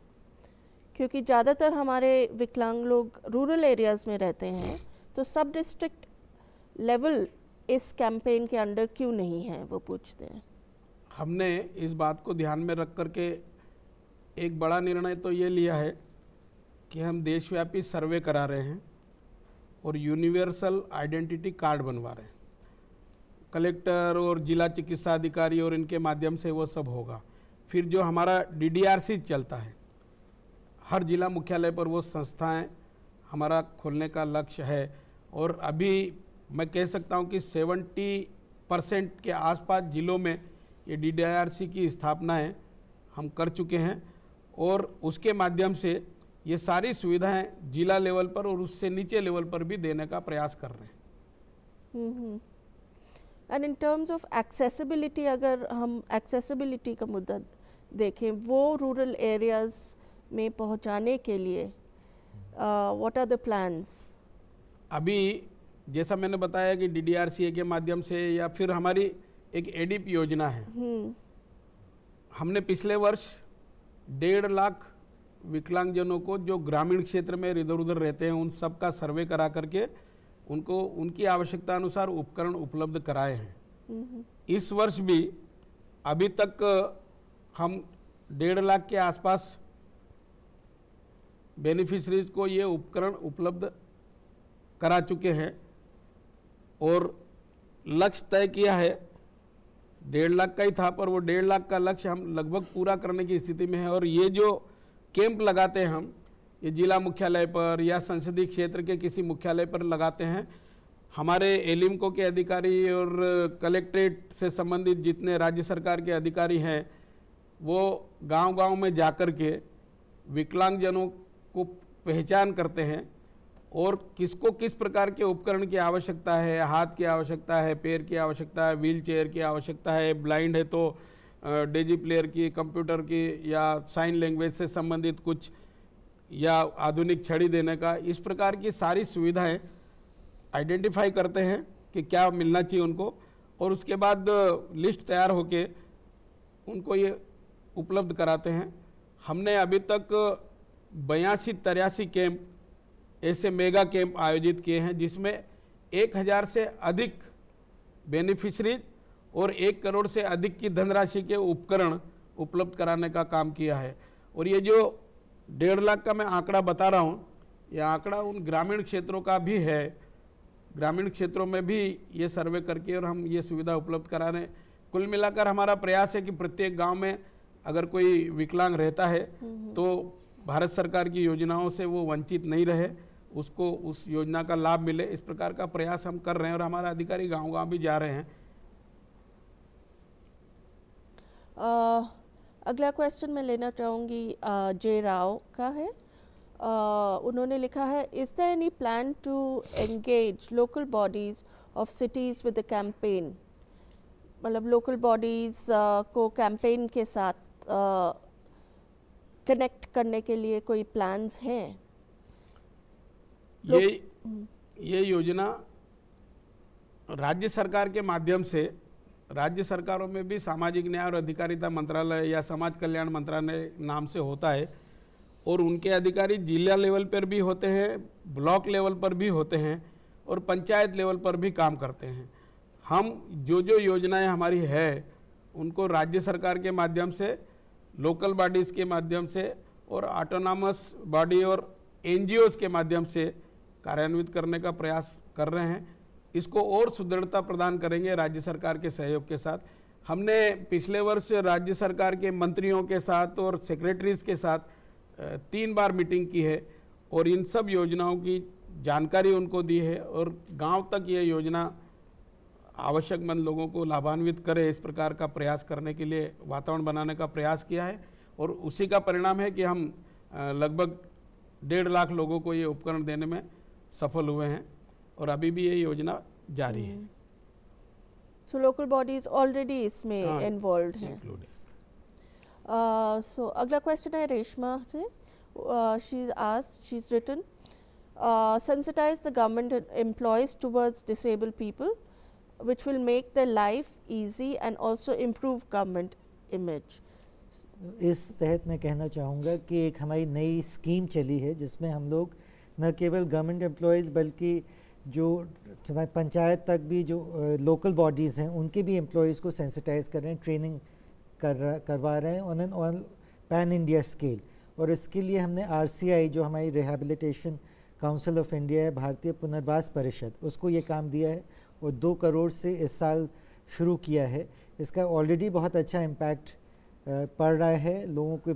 क्योंकि ज़्यादातर हमारे विकलांग लोग rural areas में रहते हैं तो सब डिस्ट्रिक्ट लेवल इस कैंपेन के अंडर क्यों नहीं है वो पूछते हैं हमने इस बात को ध्यान में रख कर के एक बड़ा निर्णय तो ये लिया है कि हम देशव्यापी सर्वे करा रहे हैं और यूनिवर्सल आइडेंटिटी कार्ड बनवा रहे हैं कलेक्टर और जिला चिकित्सा अधिकारी और इनके माध्यम से वो सब होगा फिर जो हमारा डीडीआरसी चलता है हर जिला मुख्यालय पर वो संस्थाएं हमारा खोलने का लक्ष्य है और अभी मैं कह सकता हूं कि 70 परसेंट के आसपास ज़िलों में ये डीडीआरसी की स्थापनाएं हम कर चुके हैं और उसके माध्यम से ये सारी सुविधाएं जिला लेवल पर और उससे नीचे लेवल पर भी देने का प्रयास कर रहे हैं हम्म, हम्म। And in terms of accessibility अगर हम एक्सेसिबिलिटी का मुद्दा देखें वो रूरल एरियाज़ में पहुंचाने के लिए व्हाट आर द प्लान्स अभी जैसा मैंने बताया कि डीडीआरसीए के माध्यम से या फिर हमारी एक एडीप योजना है हम्म। हमने पिछले वर्ष डेढ़ लाख विकलांगजनों को जो ग्रामीण क्षेत्र में इधर उधर रहते हैं उन सब का सर्वे करा करके उनको उनकी आवश्यकता अनुसार उपकरण उपलब्ध कराए हैं इस वर्ष भी अभी तक हम डेढ़ लाख के आसपास बेनिफिशरीज को ये उपकरण उपलब्ध करा चुके हैं और लक्ष्य तय किया है डेढ़ लाख का ही था पर वो डेढ़ लाख का लक्ष्य हम लगभग पूरा करने की स्थिति में है और ये जो कैंप लगाते हैं हम ये जिला मुख्यालय पर या संसदीय क्षेत्र के किसी मुख्यालय पर लगाते हैं हमारे एलिमको के अधिकारी और कलेक्ट्रेट से संबंधित जितने राज्य सरकार के अधिकारी हैं वो गांव-गांव में जाकर के विकलांगजनों को पहचान करते हैं और किसको किस प्रकार के उपकरण की आवश्यकता है हाथ की आवश्यकता है पैर की आवश्यकता है व्हील चेयर की आवश्यकता है ब्लाइंड है तो डेजी प्लेयर की कंप्यूटर की या साइन लैंग्वेज से संबंधित कुछ या आधुनिक छड़ी देने का इस प्रकार की सारी सुविधाएं आइडेंटिफाई करते हैं कि क्या मिलना चाहिए उनको और उसके बाद लिस्ट तैयार होके उनको ये उपलब्ध कराते हैं हमने अभी तक बयासी तिरासी कैंप ऐसे मेगा कैंप आयोजित किए हैं जिसमें एक हज़ार से अधिक बेनिफिशरीज और एक करोड़ से अधिक की धनराशि के उपकरण उपलब्ध कराने का काम किया है और ये जो डेढ़ लाख का मैं आंकड़ा बता रहा हूँ ये आंकड़ा उन ग्रामीण क्षेत्रों का भी है ग्रामीण क्षेत्रों में भी ये सर्वे करके और हम ये सुविधा उपलब्ध करा रहे हैं कुल मिलाकर हमारा प्रयास है कि प्रत्येक गांव में अगर कोई विकलांग रहता है तो भारत सरकार की योजनाओं से वो वंचित नहीं रहे उसको उस योजना का लाभ मिले इस प्रकार का प्रयास हम कर रहे हैं और हमारा अधिकारी गाँव गाँव भी जा रहे हैं आ... अगला क्वेश्चन मैं लेना चाहूँगी जे राव का है Uh, उन्होंने लिखा है is the any plan to engage local bodies of cities with the campaign मतलब लोकल बॉडीज़ को कैंपेन के साथ कनेक्ट uh, करने के लिए कोई प्लान्स हैं ये ये योजना राज्य सरकार के माध्यम से राज्य सरकारों में भी सामाजिक न्याय और अधिकारिता मंत्रालय या समाज कल्याण मंत्रालय नाम से होता है और उनके अधिकारी जिला लेवल पर भी होते हैं ब्लॉक लेवल पर भी होते हैं और पंचायत लेवल पर भी काम करते हैं हम जो जो योजनाएं हमारी है उनको राज्य सरकार के माध्यम से लोकल बॉडीज़ के माध्यम से और ऑटोनामस बॉडी और एनजीओज़ के माध्यम से कार्यान्वित करने का प्रयास कर रहे हैं इसको और सुदृढ़ता प्रदान करेंगे राज्य सरकार के सहयोग के साथ हमने पिछले वर्ष राज्य सरकार के मंत्रियों के साथ और सेक्रेटरीज के साथ तीन बार मीटिंग की है और इन सब योजनाओं की जानकारी उनको दी है और गांव तक ये योजना आवश्यकमंद लोगों को लाभान्वित करे इस प्रकार का प्रयास करने के लिए वातावरण बनाने का प्रयास किया है और उसी का परिणाम है कि हम लगभग डेढ़ लाख लोगों को ये उपकरण देने में सफल हुए हैं और अभी भी ये योजना जारी है सो लोकल बॉडीज ऑलरेडी इसमें इन्वॉल्व हाँ। हैं सो uh, अगला क्वेश्चन है रेशमा से she is ask she is written sensitize the government employees towards disabled people which will make their life easy and also improve government image इस तहत मैं कहना चाहूँगा कि एक हमारी नई स्कीम चली है जिसमें हम लोग न केवल गवर्नमेंट एम्प्लॉयज़ बल्कि जो पंचायत तक भी जो लोकल बॉडीज़ हैं उनके भी एम्प्लॉज़ को सेंसिटाइज कर रहे हैं ट्रेनिंग कर करवा रहे हैं on an on pan India scale और इसके लिए हमने आर जो हमारी रिहेबिलिटेशन काउंसिल ऑफ इंडिया है भारतीय पुनर्वास परिषद उसको ये काम दिया है और दो करोड़ से इस साल शुरू किया है इसका ऑलरेडी बहुत अच्छा इम्पैक्ट पड़ रहा है लोगों को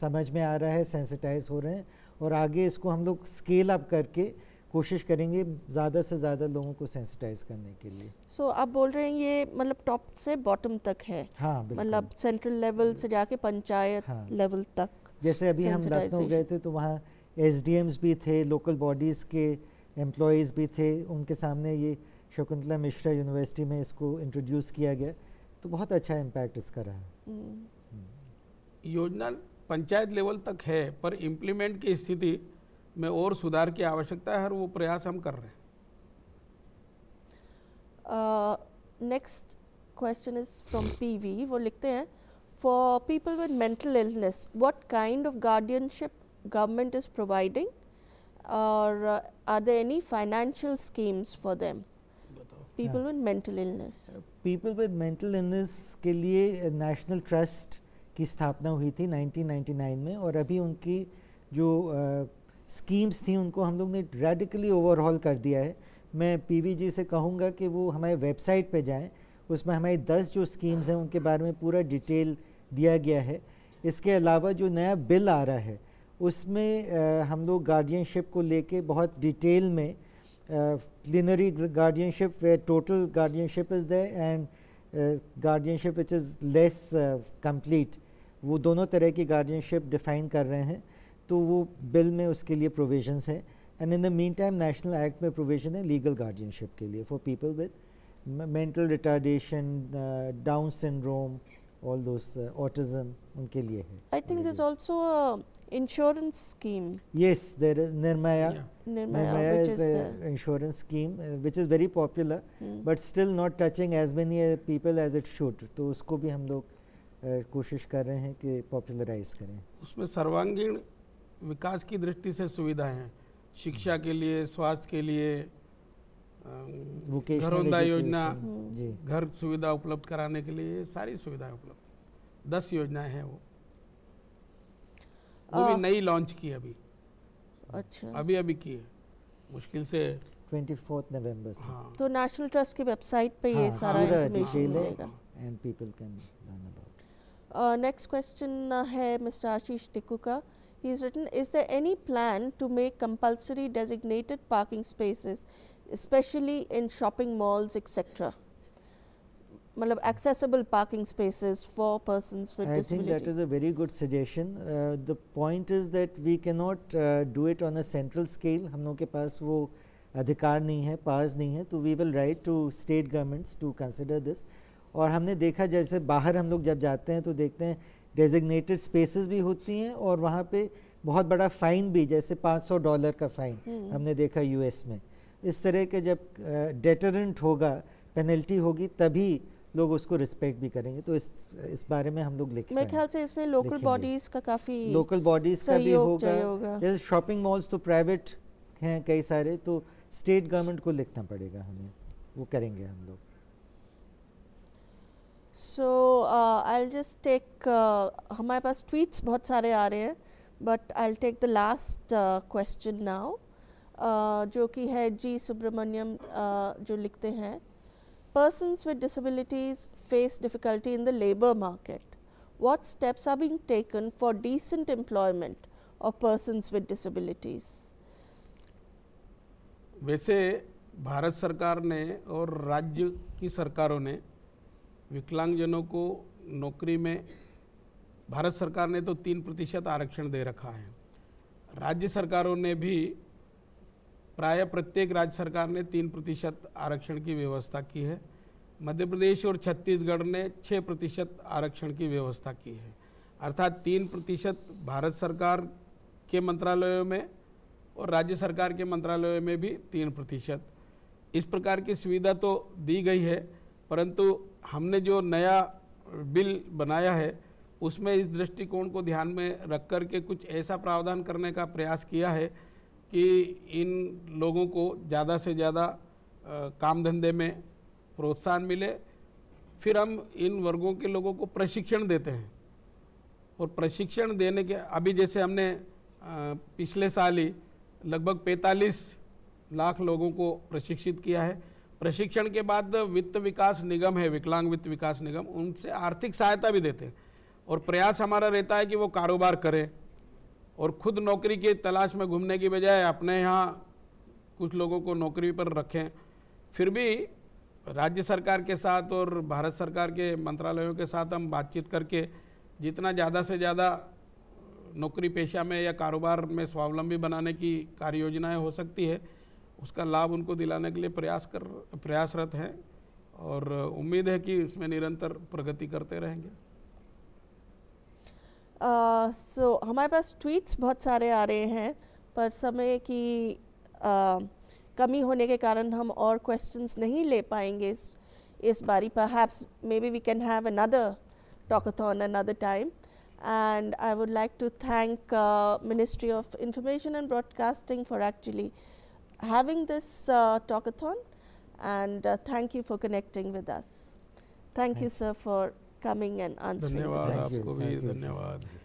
समझ में आ रहा है सेंसिटाइज हो रहे हैं और आगे इसको हम लोग स्केल अप करके कोशिश करेंगे ज़्यादा से ज़्यादा लोगों को सेंसिटाइज करने के लिए सो so, आप बोल रहे हैं ये मतलब टॉप से बॉटम तक है हाँ मतलब सेंट्रल लेवल से जाके पंचायत हाँ, लेवल तक जैसे अभी हम लखनऊ गए थे तो वहाँ एस भी थे लोकल बॉडीज़ के एम्प्लॉज़ भी थे उनके सामने ये शकुंतला मिश्रा यूनिवर्सिटी में इसको इंट्रोड्यूस किया गया तो बहुत अच्छा इम्पैक्ट इसका रहा हम्म। हम्म। योजना पंचायत लेवल तक है पर इम्प्लीमेंट की स्थिति में और सुधार की आवश्यकता है और वो प्रयास हम कर रहे हैं next question is from P V लिखते हैं for people with mental illness what kind of guardianship government is providing और are there any financial schemes for them people with mental illness people with mental illness के लिए national uh, trust की स्थापना हुई थी 1999 में और अभी उनकी जो uh, स्कीम्स थी उनको हम लोग ने रेडिकली ओवरऑल कर दिया है मैं पीवी जी से कहूँगा कि वो हमारे वेबसाइट पे जाएं उसमें हमारी दस जो स्कीम्स हैं उनके बारे में पूरा डिटेल दिया गया है इसके अलावा जो नया बिल आ रहा है उसमें आ, हम लोग गार्डियनशिप को लेके बहुत डिटेल में plenary guardianship way total guardianship is there and guardianship which is less complete वो दोनों तरह की गार्डियनशिप डिफ़ाइन कर रहे हैं तो वो बिल में उसके लिए प्रोविजन है and in the mean time national act में प्रोविजन है लीगल गार्जियनशिप के लिए for people with mental retardation down syndrome all दो ऑटिज्म उनके लिए है I think this also insurance scheme yes there is Niramaya Niramaya is insurance scheme which is very popular but still not touching as many people as it should तो उसको भी हम लोग uh, कोशिश कर रहे हैं कि पॉपुलराइज करें उसमें सर्वांगीण विकास की दृष्टि से सुविधाएं हैं शिक्षा के लिए स्वास्थ्य के लिए घरोंदा योजना घर सुविधा उपलब्ध कराने के लिए सारी सुविधाएं उपलब्ध दस योजनाएं हैं वो वो भी नई लॉन्च की अभी अच्छा अभी अभी की है मुश्किल से 24th नवंबर से हाँ। तो नेशनल ट्रस्ट की वेबसाइट पे हाँ, ये सारा इंफॉर्मेशन मिलेगा and people can learn about next question है मिस्टर आशीष टिकू का He written, is there any plan to make compulsory designated parking spaces, especially in shopping malls, etc.? मतलब accessible parking spaces for persons with I disabilities. I think that is a very good suggestion. Uh, the point is that we cannot uh, do it on a central scale. हम लोग के पास वो अधिकार नहीं है पास नहीं है तो we will write to state governments to consider this. और हमने देखा जैसे बाहर हम लोग जब जाते हैं तो देखते हैं डेजिग्नेटेड स्पेसेस भी होती हैं और वहाँ पे बहुत बड़ा फ़ाइन भी जैसे 500 डॉलर का फ़ाइन हम्म। हमने देखा यूएस में इस तरह के जब डेटरेंट होगा पेनल्टी होगी तभी लोग उसको रिस्पेक्ट भी करेंगे तो इस इस बारे में हम लोग लिखेंगे मेरे ख्याल से इसमें लोकल बॉडीज़ का काफ़ी लोकल बॉडीज़ का भी होगा, होगा। जैसे शॉपिंग मॉल्स तो प्राइवेट हैं कई सारे तो स्टेट गवर्नमेंट को लिखना पड़ेगा हमें वो करेंगे हम लोग सो आई जस्ट टेक हमारे पास ट्वीट्स बहुत सारे आ रहे हैं but I take the last question now जो कि है जी सुब्रमण्यम uh, जो लिखते हैं persons with disabilities face difficulty in the labour market what steps are being taken for decent employment of persons with disabilities वैसे भारत सरकार ने और राज्य की सरकारों ने विकलांगजनों को नौकरी में भारत सरकार ने तो तीन प्रतिशत आरक्षण दे रखा है राज्य सरकारों ने भी प्राय प्रत्येक राज्य सरकार ने तीन प्रतिशत आरक्षण की व्यवस्था की है मध्य प्रदेश और छत्तीसगढ़ ने छः प्रतिशत आरक्षण की व्यवस्था की है अर्थात तीन प्रतिशत भारत सरकार के मंत्रालयों में और राज्य सरकार के मंत्रालयों में भी तीन प्रतिशत इस प्रकार की सुविधा तो दी गई है परंतु हमने जो नया बिल बनाया है उसमें इस दृष्टिकोण को ध्यान में रख कर के कुछ ऐसा प्रावधान करने का प्रयास किया है कि इन लोगों को ज़्यादा से ज़्यादा काम धंधे में प्रोत्साहन मिले फिर हम इन वर्गों के लोगों को प्रशिक्षण देते हैं और प्रशिक्षण देने के अभी जैसे हमने पिछले साल ही लगभग 45 लाख लोगों को प्रशिक्षित किया है प्रशिक्षण के बाद वित्त विकास निगम है विकलांग वित्त विकास निगम उनसे आर्थिक सहायता भी देते हैं और प्रयास हमारा रहता है कि वो कारोबार करें और खुद नौकरी की तलाश में घूमने की बजाय अपने यहाँ कुछ लोगों को नौकरी पर रखें फिर भी राज्य सरकार के साथ और भारत सरकार के मंत्रालयों के साथ हम बातचीत करके जितना ज़्यादा से ज़्यादा नौकरी पेशा में या कारोबार में स्वावलंबी बनाने की कार्य योजनाएँ हो सकती है उसका लाभ उनको दिलाने के लिए प्रयास कर प्रयासरत हैं और उम्मीद है कि इसमें निरंतर प्रगति करते रहेंगे सो uh, so, हमारे पास ट्वीट्स बहुत सारे आ रहे हैं पर समय की uh, कमी होने के कारण हम और क्वेश्चंस नहीं ले पाएंगे इस इस बारी पर perhaps maybe we can have another talkathon another time and I would like to thank ministry of information and broadcasting for actually having this uh, talkathon and uh, thank you for connecting with us. Thank, thank you, sir, for coming and answering the questions.